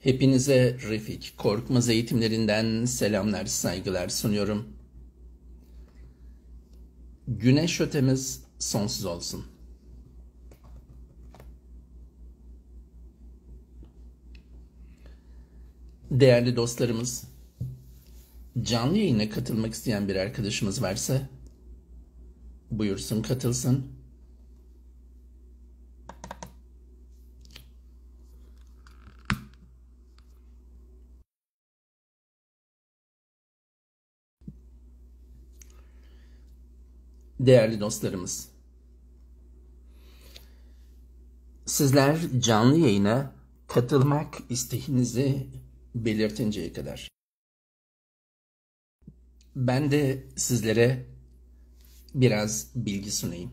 Hepinize Refik Korkmaz eğitimlerinden selamlar, saygılar sunuyorum. Güneş ötemiz sonsuz olsun. Değerli dostlarımız, canlı yayına katılmak isteyen bir arkadaşımız varsa buyursun katılsın. değerli dostlarımız. Sizler canlı yayına katılmak isteğinizi belirtinceye kadar. Ben de sizlere biraz bilgi sunayım.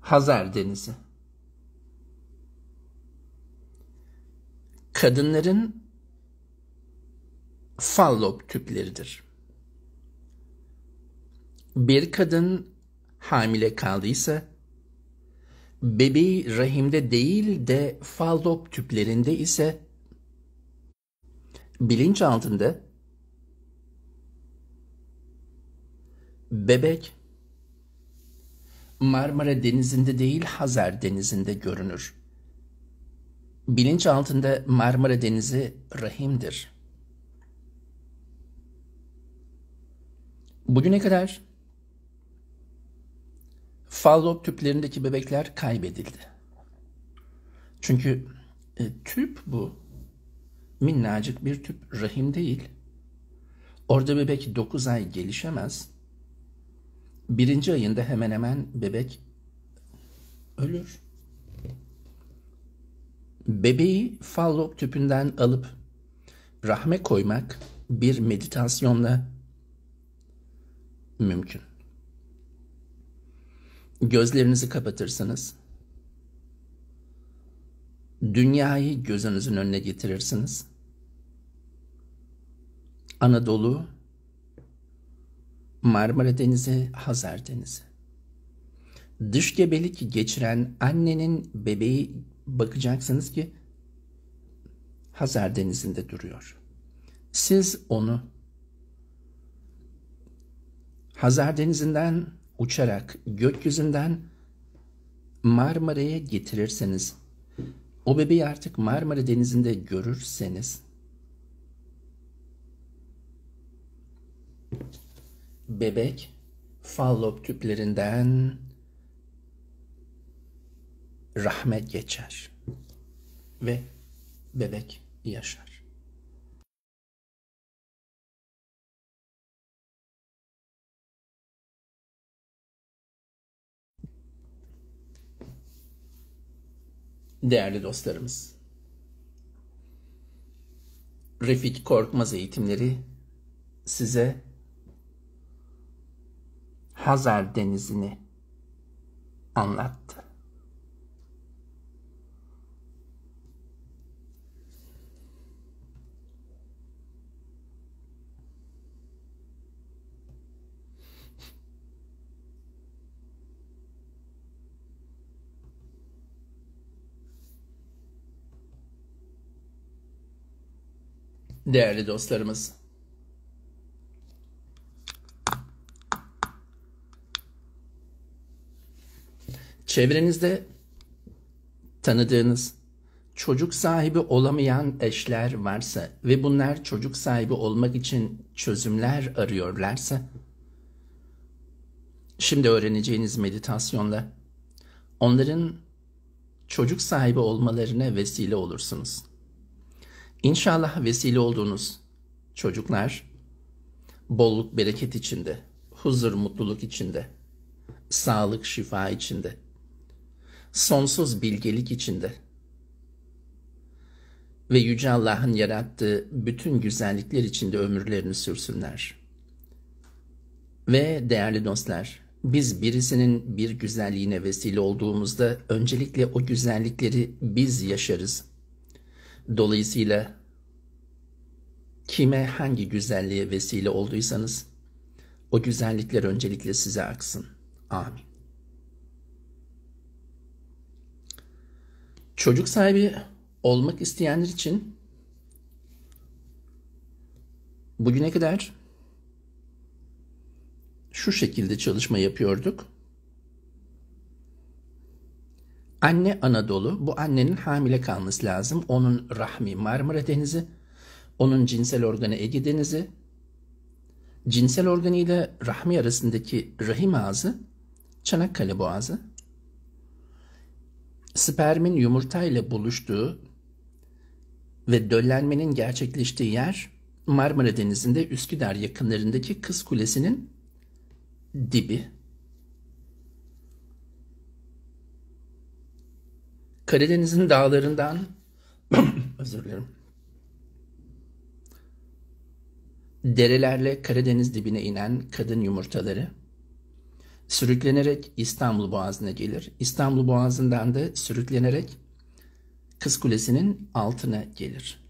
Hazar Denizi kadınların fallop tüpleridir. Bir kadın hamile kaldıysa bebeği rahimde değil de fallop tüplerinde ise bilinç altında bebek Marmara Denizi'nde değil Hazar Denizi'nde görünür. Bilinç altında Marmara Denizi rahimdir. Bugüne kadar fallop tüplerindeki bebekler kaybedildi. Çünkü e, tüp bu minnacık bir tüp rahim değil. Orada bebek 9 ay gelişemez. Birinci ayında hemen hemen bebek ölür. Bebeği fallop tüpünden alıp rahme koymak bir meditasyonla mümkün. Gözlerinizi kapatırsınız. Dünyayı gözünüzün önüne getirirsiniz. Anadolu, Marmara Denizi, Hazar Denizi. Dış gebelik geçiren annenin bebeği bakacaksınız ki Hazar Denizi'nde duruyor. Siz onu Hazar Denizi'nden uçarak gökyüzünden Marmara'ya getirirseniz, o bebeği artık Marmara Denizi'nde görürseniz, bebek fallop tüplerinden rahmet geçer ve bebek yaşar. değerli dostlarımız. Refik Korkmaz eğitimleri size Hazar Denizi'ni anlattı. değerli dostlarımız. Çevrenizde tanıdığınız çocuk sahibi olamayan eşler varsa ve bunlar çocuk sahibi olmak için çözümler arıyorlarsa şimdi öğreneceğiniz meditasyonla onların çocuk sahibi olmalarına vesile olursunuz. İnşallah vesile olduğunuz çocuklar bolluk bereket içinde, huzur mutluluk içinde, sağlık şifa içinde, sonsuz bilgelik içinde ve Yüce Allah'ın yarattığı bütün güzellikler içinde ömürlerini sürsünler. Ve değerli dostlar, biz birisinin bir güzelliğine vesile olduğumuzda öncelikle o güzellikleri biz yaşarız, Dolayısıyla kime hangi güzelliğe vesile olduysanız o güzellikler öncelikle size aksın. Amin. Çocuk sahibi olmak isteyenler için bugüne kadar şu şekilde çalışma yapıyorduk. Anne Anadolu, bu annenin hamile kalması lazım. Onun rahmi Marmara Denizi, onun cinsel organı Ege Denizi, cinsel organı ile rahmi arasındaki rahim ağzı Çanakkale Boğazı, spermin yumurta ile buluştuğu ve döllenmenin gerçekleştiği yer Marmara Denizi'nde Üsküdar yakınlarındaki Kız Kulesi'nin dibi. Karadeniz'in dağlarından özür dilerim. Derelerle Karadeniz dibine inen kadın yumurtaları sürüklenerek İstanbul Boğazı'na gelir. İstanbul Boğazı'ndan da sürüklenerek Kız Kulesi'nin altına gelir.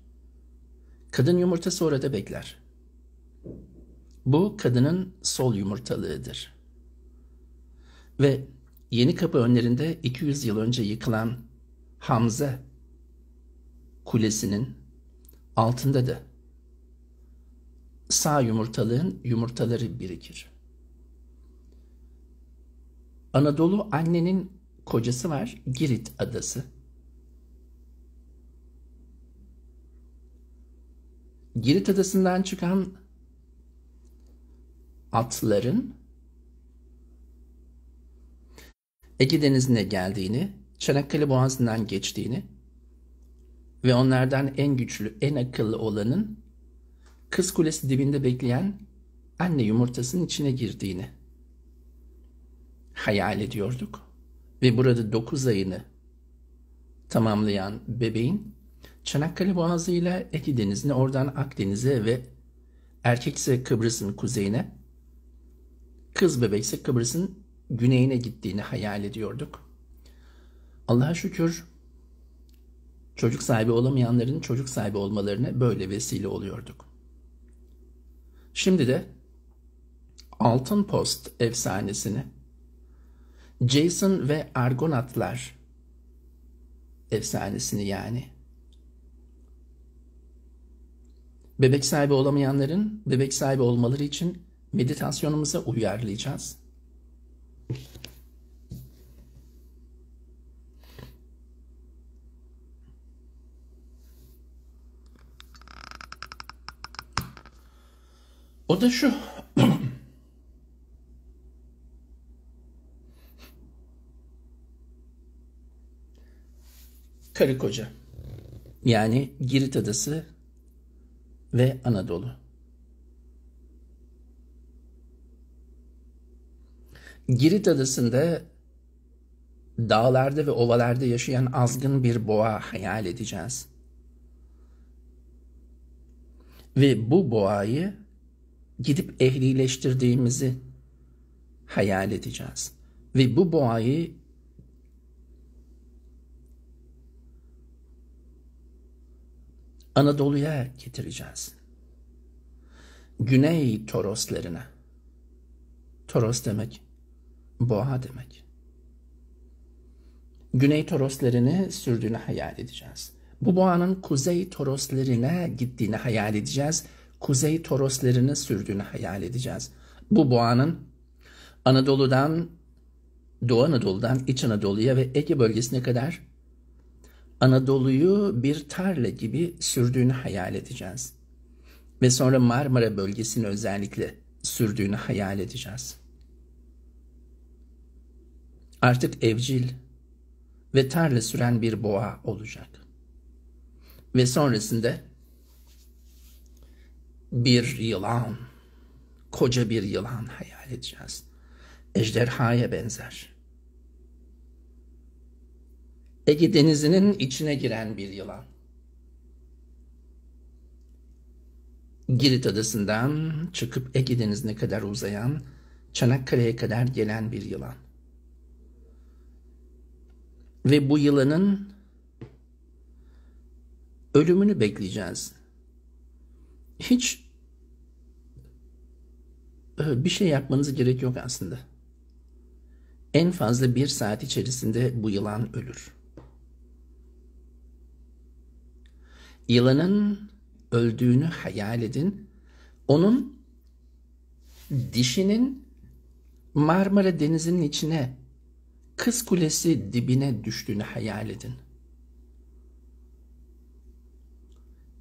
Kadın yumurtası orada bekler. Bu kadının sol yumurtalığıdır. Ve Yeni Kapı önlerinde 200 yıl önce yıkılan Hamza kulesinin altında da sağ yumurtalığın yumurtaları birikir. Anadolu annenin kocası var Girit adası. Girit adasından çıkan atların Ege Denizi'ne geldiğini Çanakkale Boğazı'ndan geçtiğini ve onlardan en güçlü, en akıllı olanın kız kulesi dibinde bekleyen anne yumurtasının içine girdiğini hayal ediyorduk. Ve burada 9 ayını tamamlayan bebeğin Çanakkale Boğazı ile Ege Denizi'ne, oradan Akdeniz'e ve erkek ise Kıbrıs'ın kuzeyine, kız bebek ise Kıbrıs'ın güneyine gittiğini hayal ediyorduk. Allah'a şükür çocuk sahibi olamayanların çocuk sahibi olmalarına böyle vesile oluyorduk. Şimdi de Altın Post efsanesini Jason ve Argonatlar efsanesini yani Bebek sahibi olamayanların bebek sahibi olmaları için meditasyonumuza uyarlayacağız. O da şu. Karı koca. Yani Girit Adası ve Anadolu. Girit Adası'nda dağlarda ve ovalarda yaşayan azgın bir boğa hayal edeceğiz. Ve bu boğayı gidip ehlileştirdiğimizi hayal edeceğiz. Ve bu boğayı Anadolu'ya getireceğiz. Güney Toroslarına. Toros demek, boğa demek. Güney Toroslarını sürdüğünü hayal edeceğiz. Bu boğanın kuzey Toroslarına gittiğini hayal edeceğiz kuzey toroslarını sürdüğünü hayal edeceğiz. Bu boğanın Anadolu'dan, Doğu Anadolu'dan İç Anadolu'ya ve Ege bölgesine kadar Anadolu'yu bir tarla gibi sürdüğünü hayal edeceğiz. Ve sonra Marmara bölgesini özellikle sürdüğünü hayal edeceğiz. Artık evcil ve tarla süren bir boğa olacak. Ve sonrasında bir yılan, koca bir yılan hayal edeceğiz. Ejderhaya benzer. Ege denizinin içine giren bir yılan. Girit adasından çıkıp Ege denizine kadar uzayan, Çanakkale'ye kadar gelen bir yılan. Ve bu yılanın ölümünü bekleyeceğiz hiç e, bir şey yapmanız gerek yok aslında. En fazla bir saat içerisinde bu yılan ölür. Yılanın öldüğünü hayal edin. Onun dişinin Marmara Denizi'nin içine Kız Kulesi dibine düştüğünü hayal edin.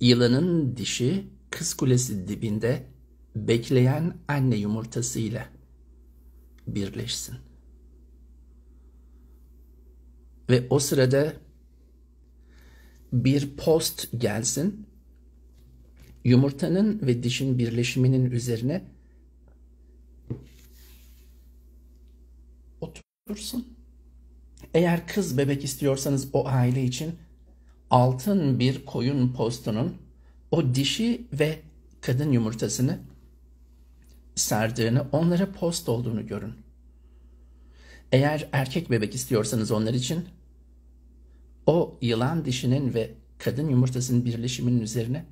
Yılanın dişi Kız Kulesi dibinde bekleyen anne yumurtası ile birleşsin. Ve o sırada bir post gelsin. Yumurtanın ve dişin birleşiminin üzerine otursun. Eğer kız bebek istiyorsanız o aile için altın bir koyun postunun o dişi ve kadın yumurtasını sardığını, onlara post olduğunu görün. Eğer erkek bebek istiyorsanız onlar için o yılan dişinin ve kadın yumurtasının birleşiminin üzerine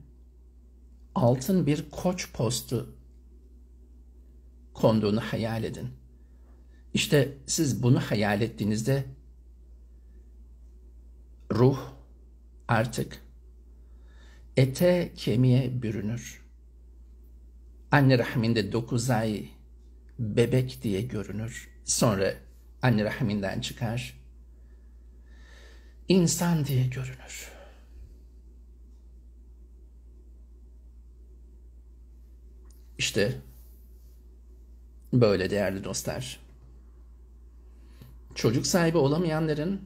altın bir koç postu konduğunu hayal edin. İşte siz bunu hayal ettiğinizde ruh artık ete kemiğe bürünür. Anne rahminde dokuz ay bebek diye görünür. Sonra anne rahminden çıkar. İnsan diye görünür. İşte böyle değerli dostlar. Çocuk sahibi olamayanların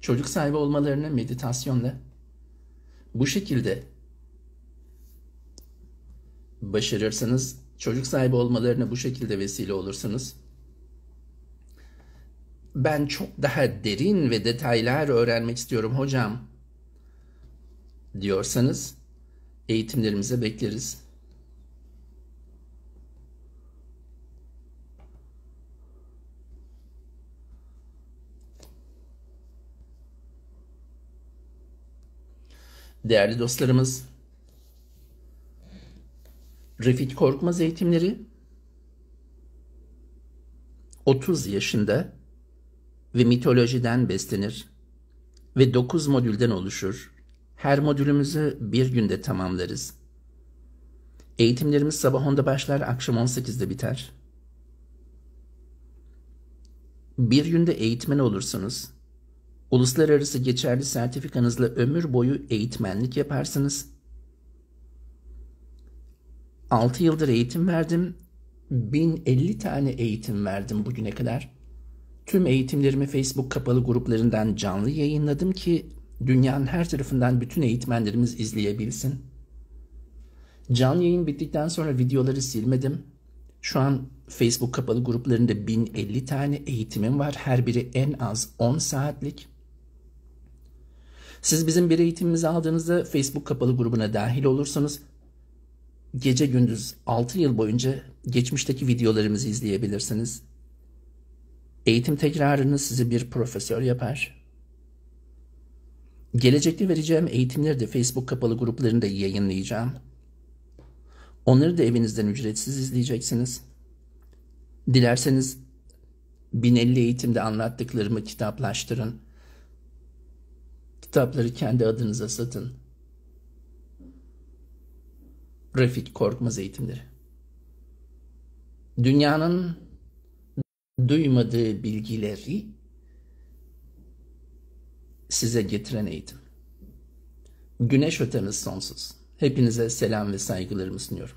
çocuk sahibi olmalarını meditasyonla bu şekilde başarırsanız, çocuk sahibi olmalarına bu şekilde vesile olursanız Ben çok daha derin ve detaylar öğrenmek istiyorum hocam diyorsanız eğitimlerimize bekleriz. Değerli dostlarımız, refit Korkmaz eğitimleri 30 yaşında ve mitolojiden beslenir ve 9 modülden oluşur. Her modülümüzü bir günde tamamlarız. Eğitimlerimiz sabah 10'da başlar, akşam 18'de biter. Bir günde eğitmen olursunuz. Uluslararası geçerli sertifikanızla ömür boyu eğitmenlik yaparsınız. 6 yıldır eğitim verdim. 1050 tane eğitim verdim bugüne kadar. Tüm eğitimlerimi Facebook kapalı gruplarından canlı yayınladım ki dünyanın her tarafından bütün eğitmenlerimiz izleyebilsin. Canlı yayın bittikten sonra videoları silmedim. Şu an Facebook kapalı gruplarında 1050 tane eğitimim var. Her biri en az 10 saatlik. Siz bizim bir eğitimimizi aldığınızda Facebook kapalı grubuna dahil olursanız gece gündüz 6 yıl boyunca geçmişteki videolarımızı izleyebilirsiniz. Eğitim tekrarını sizi bir profesör yapar. Gelecekte vereceğim eğitimleri de Facebook kapalı gruplarında yayınlayacağım. Onları da evinizden ücretsiz izleyeceksiniz. Dilerseniz 1050 eğitimde anlattıklarımı kitaplaştırın Kitapları kendi adınıza satın. Refik Korkmaz Eğitimleri Dünyanın duymadığı bilgileri size getiren eğitim. Güneş öteniz sonsuz. Hepinize selam ve saygılarımı sunuyorum.